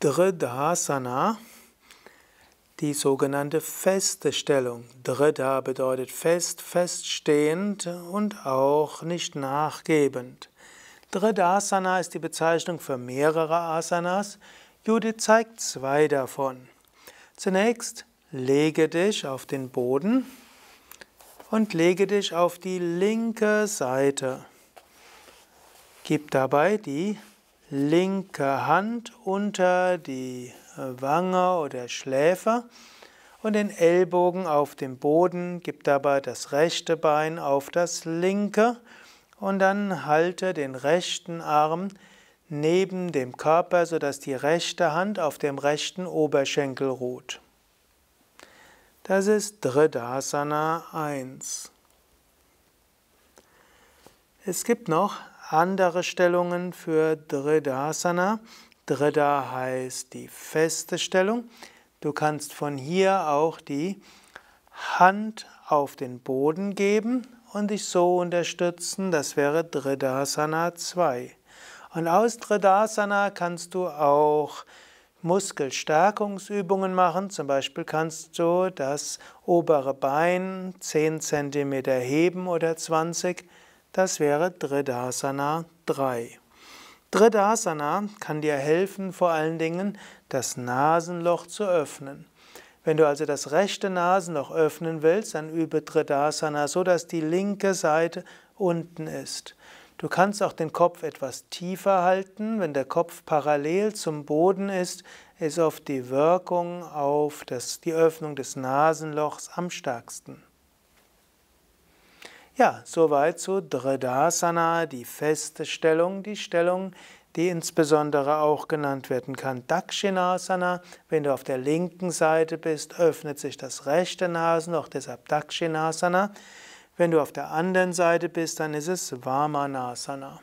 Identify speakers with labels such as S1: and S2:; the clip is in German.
S1: Dridhasana, die sogenannte feste Stellung. Dritta bedeutet fest, feststehend und auch nicht nachgebend. Dridasana ist die Bezeichnung für mehrere Asanas. Judith zeigt zwei davon. Zunächst lege dich auf den Boden und lege dich auf die linke Seite. Gib dabei die linke Hand unter die äh, Wange oder Schläfe und den Ellbogen auf den Boden, gib dabei das rechte Bein auf das linke und dann halte den rechten Arm neben dem Körper, sodass die rechte Hand auf dem rechten Oberschenkel ruht. Das ist Dridasana 1. Es gibt noch andere Stellungen für Dridasana. Drida heißt die feste Stellung. Du kannst von hier auch die Hand auf den Boden geben und dich so unterstützen. Das wäre Dridasana 2. Und aus Dridasana kannst du auch Muskelstärkungsübungen machen. Zum Beispiel kannst du das obere Bein 10 cm heben oder 20 cm das wäre Dridasana 3. Dridasana kann dir helfen, vor allen Dingen das Nasenloch zu öffnen. Wenn du also das rechte Nasenloch öffnen willst, dann übe Dridasana so, dass die linke Seite unten ist. Du kannst auch den Kopf etwas tiefer halten. Wenn der Kopf parallel zum Boden ist, ist oft die Wirkung auf das, die Öffnung des Nasenlochs am stärksten. Ja, soweit zu Dridasana, die feste Stellung, die Stellung, die insbesondere auch genannt werden kann Dakshinasana. Wenn du auf der linken Seite bist, öffnet sich das rechte Nasenloch, deshalb Dakshinasana. Wenn du auf der anderen Seite bist, dann ist es Vamanasana.